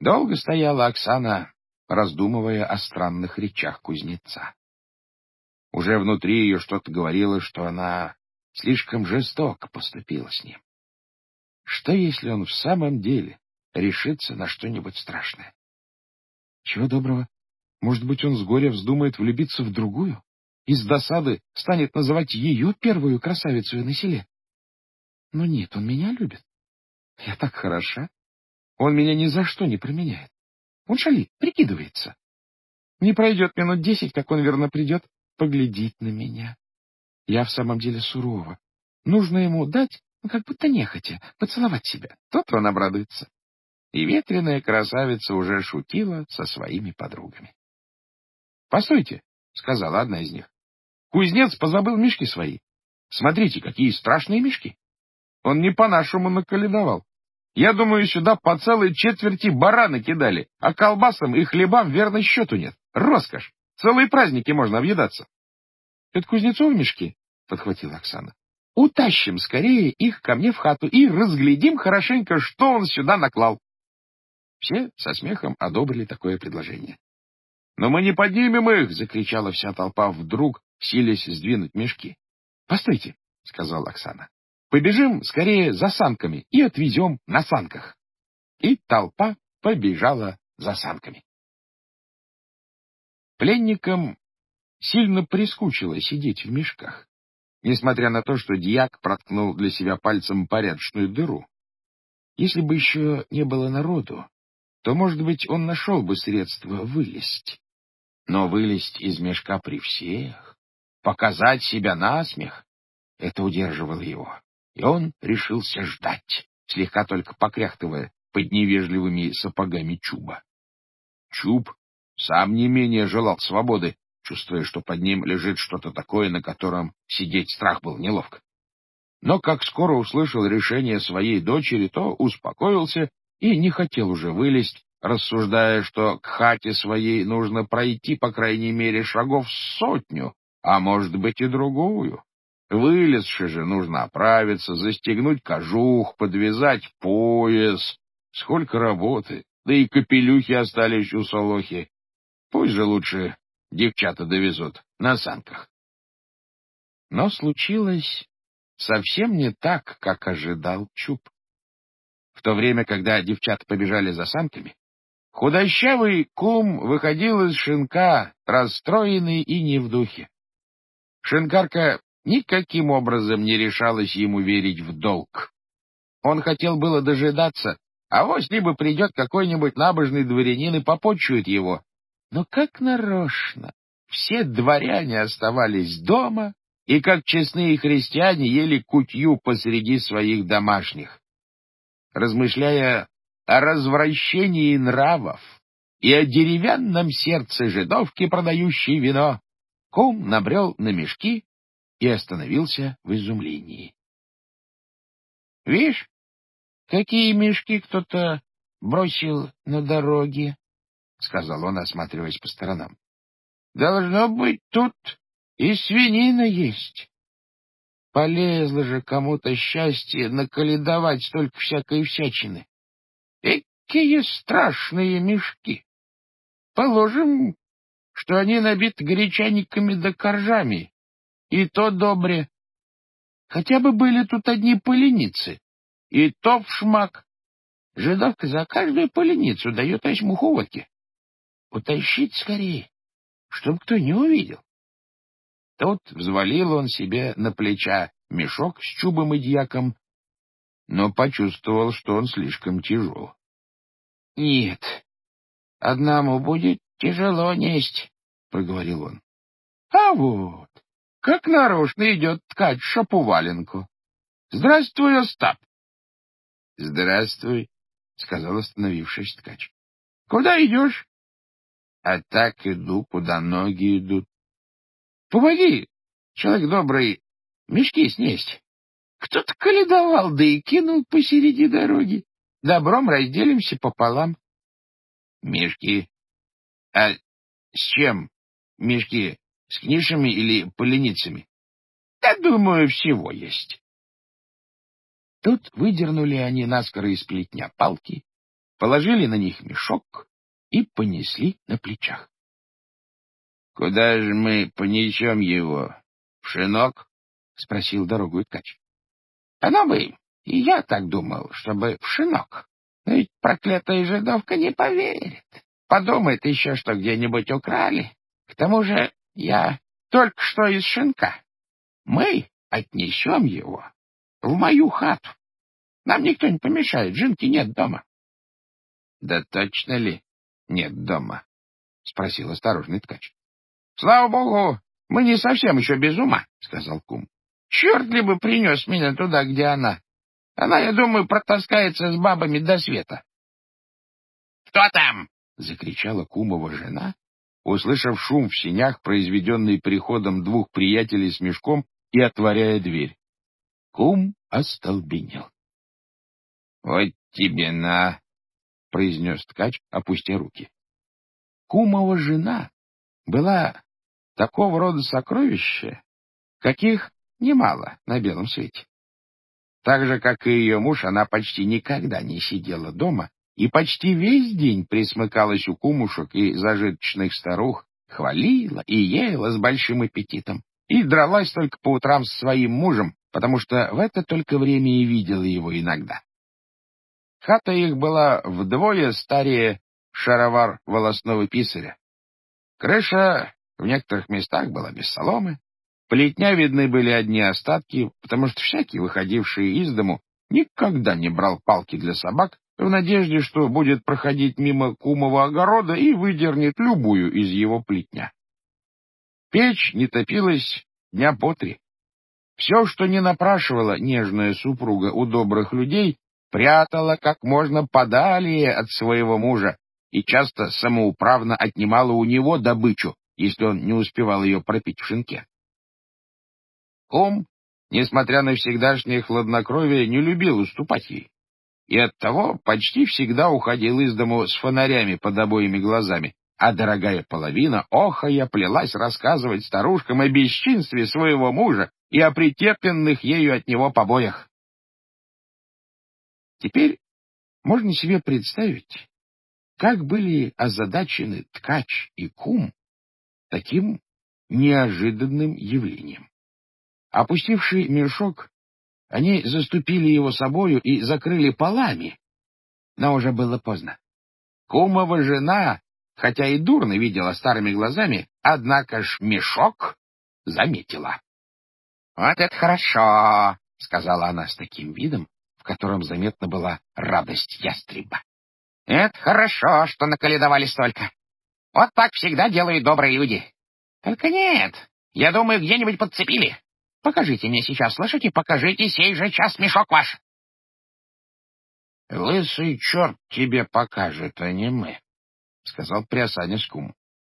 Долго стояла Оксана, раздумывая о странных речах кузнеца. Уже внутри ее что-то говорило, что она слишком жестоко поступила с ним. Что, если он в самом деле решится на что-нибудь страшное? Чего доброго? Может быть, он с горя вздумает влюбиться в другую? Из досады станет называть ее первую красавицу на селе? Но ну нет, он меня любит. Я так хороша. Он меня ни за что не променяет. Он шалит, прикидывается. Не пройдет минут десять, как он верно придет, поглядеть на меня. Я в самом деле сурова. Нужно ему дать, ну, как будто нехотя, поцеловать себя. Тот он обрадуется. И ветреная красавица уже шутила со своими подругами. — Постойте, — сказала одна из них. — Кузнец позабыл мешки свои. Смотрите, какие страшные мешки. Он не по-нашему наколедовал. Я думаю, сюда по целой четверти бараны кидали, а колбасам и хлебам верно счету нет. Роскошь! Целые праздники можно объедаться. — Это Кузнецов мешки? — подхватила Оксана. — Утащим скорее их ко мне в хату и разглядим хорошенько, что он сюда наклал. Все со смехом одобрили такое предложение. — Но мы не поднимем их! — закричала вся толпа вдруг, силясь сдвинуть мешки. — Постойте, — сказала Оксана. Побежим скорее за санками и отвезем на санках. И толпа побежала за санками. Пленникам сильно прискучило сидеть в мешках, несмотря на то, что дьяк проткнул для себя пальцем порядочную дыру. Если бы еще не было народу, то, может быть, он нашел бы средство вылезть. Но вылезть из мешка при всех, показать себя на насмех — это удерживало его. И он решился ждать, слегка только покряхтывая под невежливыми сапогами Чуба. Чуб сам не менее желал свободы, чувствуя, что под ним лежит что-то такое, на котором сидеть страх был неловко. Но как скоро услышал решение своей дочери, то успокоился и не хотел уже вылезть, рассуждая, что к хате своей нужно пройти по крайней мере шагов сотню, а может быть и другую. Вылезши же нужно оправиться, застегнуть кожух, подвязать пояс. Сколько работы! Да и капелюхи остались у Солохи. Пусть же лучше девчата довезут на санках. Но случилось совсем не так, как ожидал Чуб. В то время, когда девчата побежали за санками, худощавый кум выходил из шинка, расстроенный и не в духе. Шинкарка никаким образом не решалось ему верить в долг. Он хотел было дожидаться, а вот либо придет какой-нибудь набожный дворянин и попочует его. Но как нарочно! Все дворяне оставались дома и, как честные христиане, ели кутью посреди своих домашних. Размышляя о развращении нравов и о деревянном сердце жидовки, продающей вино, кум набрел на мешки и остановился в изумлении. — Видишь, какие мешки кто-то бросил на дороге? — сказал он, осматриваясь по сторонам. — Должно быть, тут и свинина есть. Полезло же кому-то счастье наколедовать столько всякой всячины. Экие страшные мешки! Положим, что они набиты гречаниками да коржами, и то добре. Хотя бы были тут одни поленицы. И то в шмак. Жидовка за каждую поленицу дает товарищ Муховаке. Утащить скорее, чтоб кто не увидел. Тот взвалил он себе на плеча мешок с чубом и дьяком, но почувствовал, что он слишком тяжел. — Нет, одному будет тяжело несть, — проговорил он. — А вот! Как нарочно идет ткач валенку. Здравствуй, Остап. — Здравствуй, — сказал остановившись ткач. — Куда идешь? — А так иду, куда ноги идут. — Помоги, человек добрый, мешки снесть. Кто-то каледовал, да и кинул посередине дороги. Добром разделимся пополам. — Мешки? А с чем мешки? С книжами или поленицами? Да, думаю, всего есть. Тут выдернули они наскоро из плетня палки, положили на них мешок и понесли на плечах. — Куда же мы понесем его? В шинок? — спросил дорогу ткач. — Оно бы, и я так думал, чтобы в шинок. Но ведь проклятая жидовка не поверит. Подумает еще, что где-нибудь украли. К тому же я только что из шинка. Мы отнесем его в мою хату. Нам никто не помешает, Жинки нет дома. — Да точно ли нет дома? — спросил осторожный ткач. — Слава богу, мы не совсем еще без ума, — сказал кум. — Черт ли бы принес меня туда, где она. Она, я думаю, протаскается с бабами до света. — Кто там? — закричала кумова жена услышав шум в сенях, произведенный приходом двух приятелей с мешком и отворяя дверь. Кум остолбенел. — Вот тебе на! — произнес ткач, опустя руки. Кумова жена была такого рода сокровище, каких немало на белом свете. Так же, как и ее муж, она почти никогда не сидела дома и почти весь день присмыкалась у кумушек и зажиточных старух, хвалила и ела с большим аппетитом, и дралась только по утрам с своим мужем, потому что в это только время и видела его иногда. Хата их была вдвое старее шаровар волосного писаря. Крыша в некоторых местах была без соломы, плетня видны были одни остатки, потому что всякий, выходивший из дому, никогда не брал палки для собак, в надежде, что будет проходить мимо кумового огорода и выдернет любую из его плетня. Печь не топилась дня по три. Все, что не напрашивала нежная супруга у добрых людей, прятала как можно подалее от своего мужа и часто самоуправно отнимала у него добычу, если он не успевал ее пропить в шинке. Ком, несмотря на всегдашнее хладнокровие, не любил уступать ей и оттого почти всегда уходил из дому с фонарями под обоими глазами. А дорогая половина, охо, я плелась рассказывать старушкам о бесчинстве своего мужа и о претерпенных ею от него побоях. Теперь можно себе представить, как были озадачены ткач и кум таким неожиданным явлением. Опустивший мешок, они заступили его собою и закрыли полами. Но уже было поздно. Кумова жена, хотя и дурно видела старыми глазами, однако ж мешок заметила. — Вот это хорошо! — сказала она с таким видом, в котором заметна была радость ястреба. — Это хорошо, что наколедовали столько. Вот так всегда делают добрые люди. Только нет, я думаю, где-нибудь подцепили. Покажите мне сейчас, слышите? Покажите сей же час мешок ваш. — Лысый черт тебе покажет, а не мы, — сказал приосанец куму.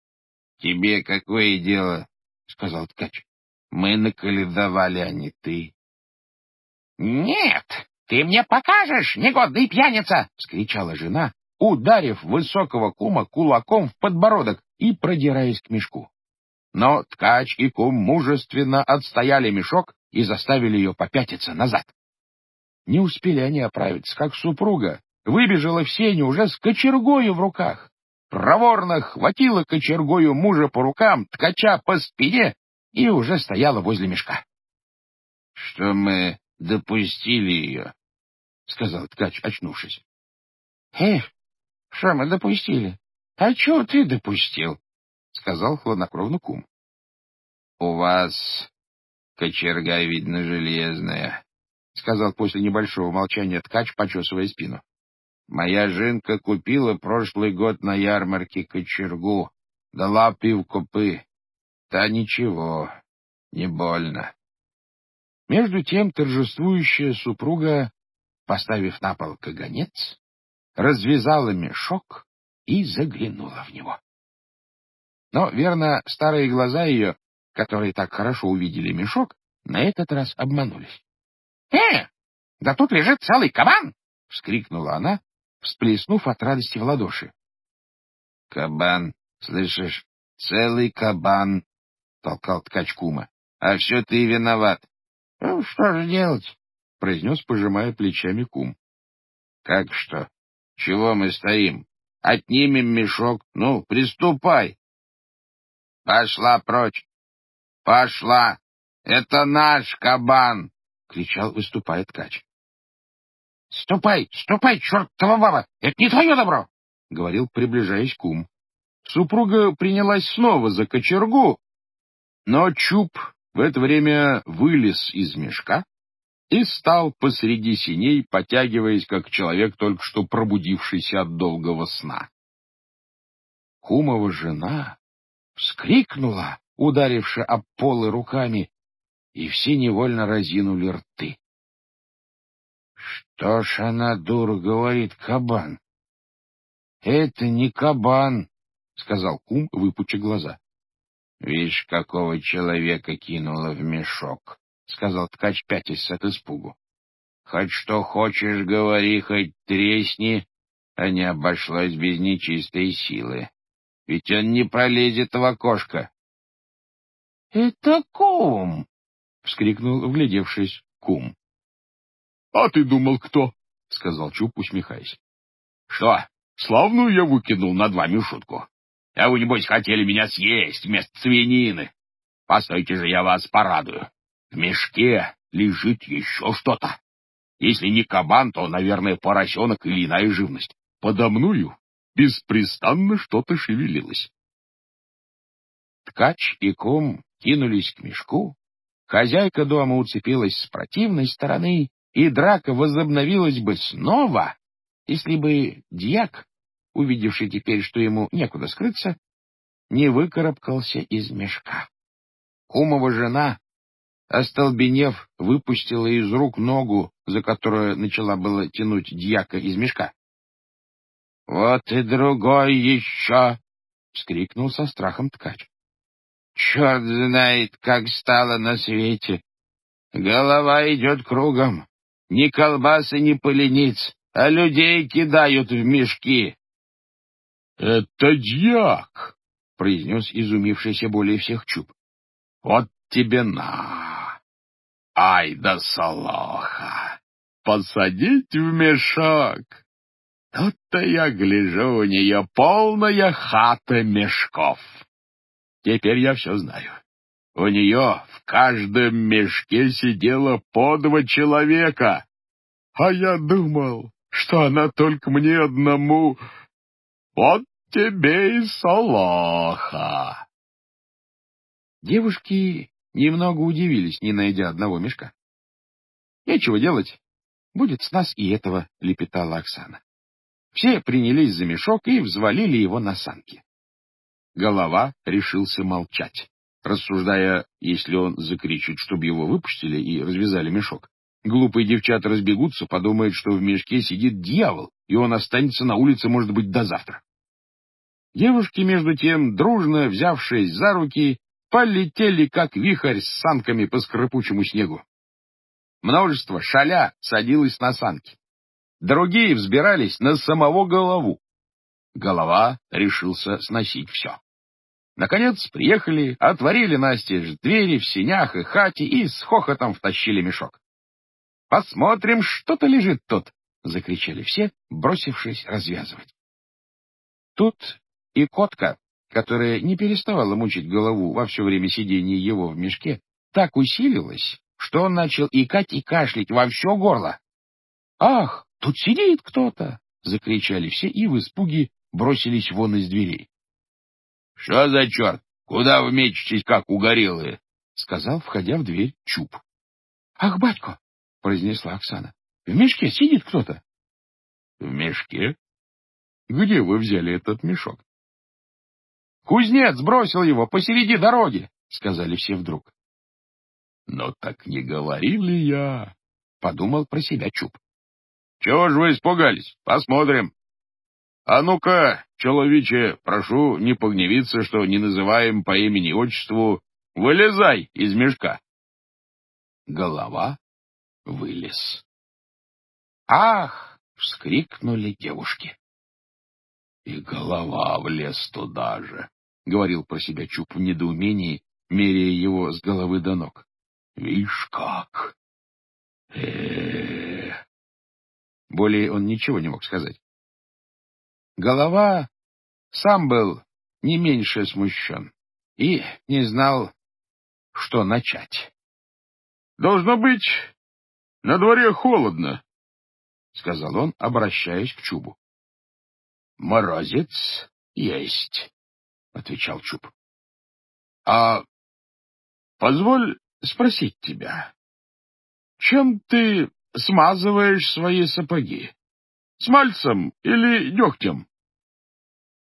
— Тебе какое дело, — сказал ткач. — Мы наколедовали, а не ты. — Нет, ты мне покажешь, негодный пьяница! — вскричала жена, ударив высокого кума кулаком в подбородок и продираясь к мешку но ткач и кум мужественно отстояли мешок и заставили ее попятиться назад. Не успели они оправиться, как супруга выбежала в сеню уже с кочергою в руках. Проворно хватила кочергою мужа по рукам, ткача по спине и уже стояла возле мешка. — Что мы допустили ее? — сказал ткач, очнувшись. — Эх, что мы допустили? А чего ты допустил? сказал хладнокровно кум. — У вас кочерга, видно, железная, — сказал после небольшого молчания ткач, почесывая спину. — Моя жинка купила прошлый год на ярмарке кочергу, дала пивкупы. Та ничего, не больно. Между тем торжествующая супруга, поставив на пол каганец, развязала мешок и заглянула в него. Но, верно, старые глаза ее, которые так хорошо увидели мешок, на этот раз обманулись. — Э, да тут лежит целый кабан! — вскрикнула она, всплеснув от радости в ладоши. — Кабан, слышишь, целый кабан! — толкал ткач кума. — А все ты виноват. — Ну, что же делать? — произнес, пожимая плечами кум. — Как что? Чего мы стоим? Отнимем мешок. Ну, приступай! Пошла прочь! Пошла! Это наш кабан! — кричал, выступая ткач. — Ступай, ступай, чертова баба! Это не твое добро! — говорил, приближаясь кум. Супруга принялась снова за кочергу, но Чуб в это время вылез из мешка и стал посреди синей, потягиваясь, как человек, только что пробудившийся от долгого сна. Кумова жена вскрикнула, ударивши об полы руками, и все невольно разинули рты. — Что ж она, дура, говорит кабан? — Это не кабан, — сказал кум, выпуча глаза. — Видишь, какого человека кинула в мешок, — сказал ткач, пятясь от испугу. — Хоть что хочешь, говори, хоть тресни, а не обошлось без нечистой силы ведь он не пролезет в окошко. — Это кум! — вскрикнул, вглядевшись, кум. — А ты думал, кто? — сказал Чуп, усмехаясь. — Что, славную я выкинул над вами шутку? А вы, небось, хотели меня съесть вместо свинины. Постойте же, я вас порадую. В мешке лежит еще что-то. Если не кабан, то, наверное, поросенок или иная живность. Подо мною Беспрестанно что-то шевелилось. Ткач и ком кинулись к мешку, хозяйка дома уцепилась с противной стороны, и драка возобновилась бы снова, если бы дьяк, увидевший теперь, что ему некуда скрыться, не выкарабкался из мешка. Кумова жена, остолбенев, выпустила из рук ногу, за которую начала было тянуть дьяка из мешка. «Вот и другой еще!» — вскрикнул со страхом ткач. «Черт знает, как стало на свете! Голова идет кругом, ни колбасы, ни полениц, а людей кидают в мешки!» «Это дьяк!» — произнес изумившийся более всех Чуб. «Вот тебе на! Ай да солоха! Посадить в мешок!» Тут-то я гляжу, у нее полная хата мешков. Теперь я все знаю. У нее в каждом мешке сидело по два человека. А я думал, что она только мне одному. Вот тебе и салаха. Девушки немного удивились, не найдя одного мешка. Нечего делать, будет с нас и этого, лепетала Оксана. Все принялись за мешок и взвалили его на санки. Голова решился молчать, рассуждая, если он закричит, чтобы его выпустили и развязали мешок. Глупые девчата разбегутся, подумают, что в мешке сидит дьявол, и он останется на улице, может быть, до завтра. Девушки, между тем, дружно взявшись за руки, полетели, как вихрь с санками по скрипучему снегу. Множество шаля садилось на санки другие взбирались на самого голову. Голова решился сносить все. Наконец приехали, отворили Насте двери в синях и хате и с хохотом втащили мешок. «Посмотрим, что-то лежит тут!» — закричали все, бросившись развязывать. Тут и котка, которая не переставала мучить голову во все время сидения его в мешке, так усилилась, что он начал икать и кашлять во все горло. «Ах, Тут сидит кто-то! — закричали все и в испуге бросились вон из дверей. — Что за черт? Куда вы мечетесь, как угорелые? — сказал, входя в дверь, Чуб. — Ах, батько! — произнесла Оксана. — В мешке сидит кто-то. — В мешке? Где вы взяли этот мешок? — Кузнец бросил его посереди дороги, — сказали все вдруг. — Но так не говорил ли я? — подумал про себя Чуб. Чего же вы испугались? Посмотрим. А ну-ка, человече, прошу не погневиться, что не называем по имени и отчеству. Вылезай из мешка. Голова вылез. Ах! — вскрикнули девушки. И голова влез туда же, — говорил про себя Чуп в недоумении, меряя его с головы до ног. — Вишь как! Э-э-э! Более он ничего не мог сказать. Голова сам был не меньше смущен и не знал, что начать. — Должно быть, на дворе холодно, — сказал он, обращаясь к Чубу. — Морозец есть, — отвечал Чуб. — А позволь спросить тебя, чем ты смазываешь свои сапоги? С мальцем или дегтем?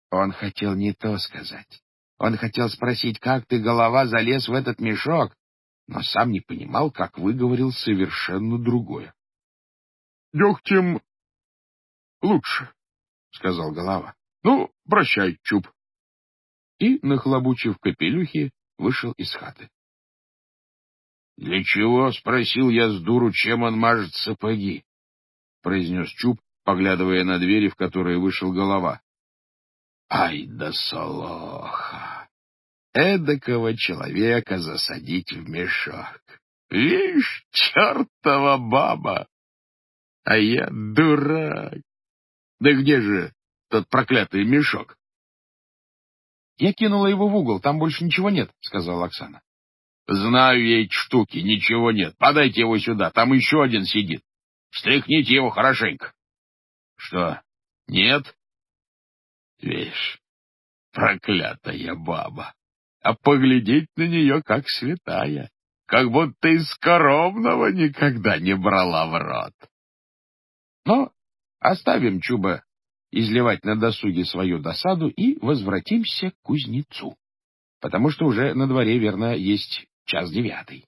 Он хотел не то сказать. Он хотел спросить, как ты, голова, залез в этот мешок, но сам не понимал, как выговорил совершенно другое. — Дегтем лучше, — сказал голова. — Ну, прощай, Чуб. И, нахлобучив капелюхи, вышел из хаты. — Для чего? — спросил я с дуру, чем он мажет сапоги, — произнес Чуб, поглядывая на двери, в которой вышел голова. — Ай да солоха! Эдакого человека засадить в мешок. Вишь, чертова баба! А я дурак! Да где же тот проклятый мешок? — Я кинула его в угол, там больше ничего нет, — сказала Оксана. Знаю я эти штуки, ничего нет. Подайте его сюда, там еще один сидит. Встряхните его хорошенько. Что, нет? Видишь, проклятая баба. А поглядеть на нее как святая, как будто из коровного никогда не брала в рот. Но оставим Чуба изливать на досуге свою досаду и возвратимся к кузнецу, потому что уже на дворе, верно, есть час девятый.